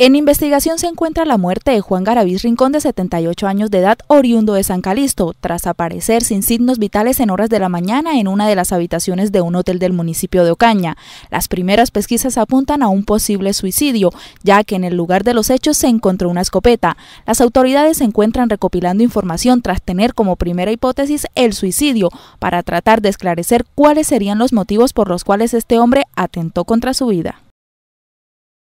En investigación se encuentra la muerte de Juan Garaviz Rincón, de 78 años de edad, oriundo de San Calisto, tras aparecer sin signos vitales en horas de la mañana en una de las habitaciones de un hotel del municipio de Ocaña. Las primeras pesquisas apuntan a un posible suicidio, ya que en el lugar de los hechos se encontró una escopeta. Las autoridades se encuentran recopilando información tras tener como primera hipótesis el suicidio, para tratar de esclarecer cuáles serían los motivos por los cuales este hombre atentó contra su vida.